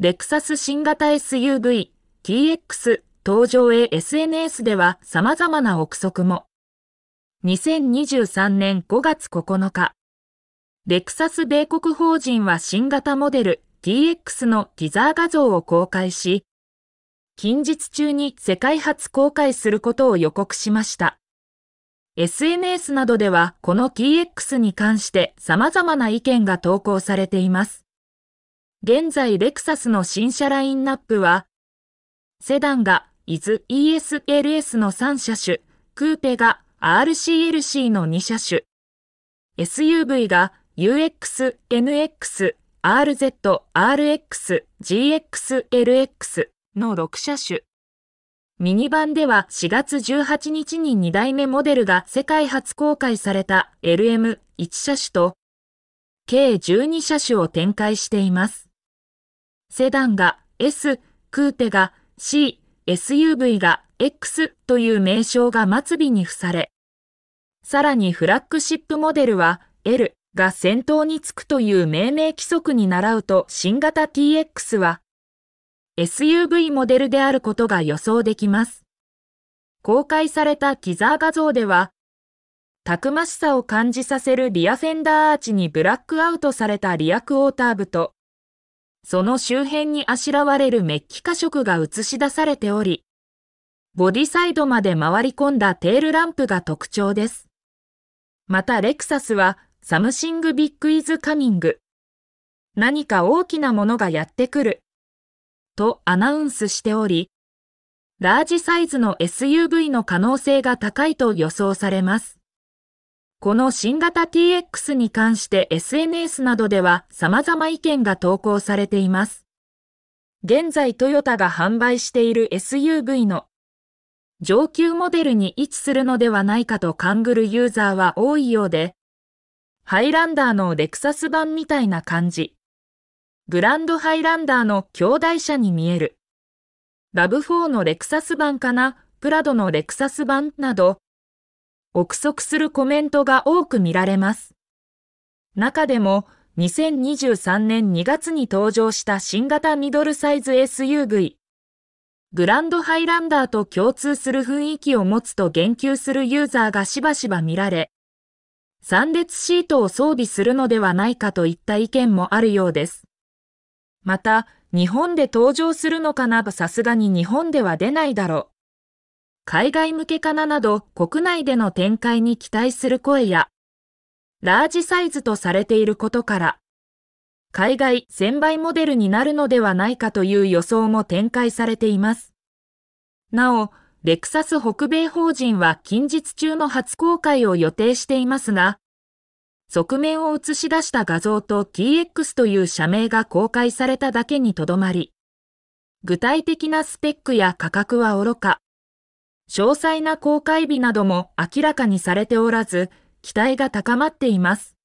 レクサス新型 SUV、TX 登場へ SNS では様々な憶測も。2023年5月9日、レクサス米国法人は新型モデル TX のティザー画像を公開し、近日中に世界初公開することを予告しました。SNS などではこの TX に関して様々な意見が投稿されています。現在レクサスの新車ラインナップは、セダンが IS ESLS の3車種、クーペが RCLC の2車種、SUV が UX、NX、RZ、RX、GX、LX の6車種。ミニバンでは4月18日に2代目モデルが世界初公開された LM1 車種と計12車種を展開しています。セダンが S、クーテが C、SUV が X という名称が末尾に付され、さらにフラッグシップモデルは L が先頭につくという命名規則に倣うと新型 TX は SUV モデルであることが予想できます。公開されたティザー画像では、たくましさを感じさせるリアフェンダーアーチにブラックアウトされたリアクオーター部とその周辺にあしらわれるメッキ化色が映し出されており、ボディサイドまで回り込んだテールランプが特徴です。またレクサスは、サムシングビッグイズカミング。何か大きなものがやってくる。とアナウンスしており、ラージサイズの SUV の可能性が高いと予想されます。この新型 TX に関して SNS などでは様々意見が投稿されています。現在トヨタが販売している SUV の上級モデルに位置するのではないかと勘ぐるユーザーは多いようで、ハイランダーのレクサス版みたいな感じ。グランドハイランダーの兄弟車に見える。ラブ4のレクサス版かな、プラドのレクサス版など、憶測するコメントが多く見られます。中でも、2023年2月に登場した新型ミドルサイズ SUV。グランドハイランダーと共通する雰囲気を持つと言及するユーザーがしばしば見られ、3列シートを装備するのではないかといった意見もあるようです。また、日本で登場するのかなさすがに日本では出ないだろう。海外向けかななど国内での展開に期待する声や、ラージサイズとされていることから、海外1000倍モデルになるのではないかという予想も展開されています。なお、レクサス北米法人は近日中の初公開を予定していますが、側面を映し出した画像と TX という社名が公開されただけにとどまり、具体的なスペックや価格はおろか、詳細な公開日なども明らかにされておらず、期待が高まっています。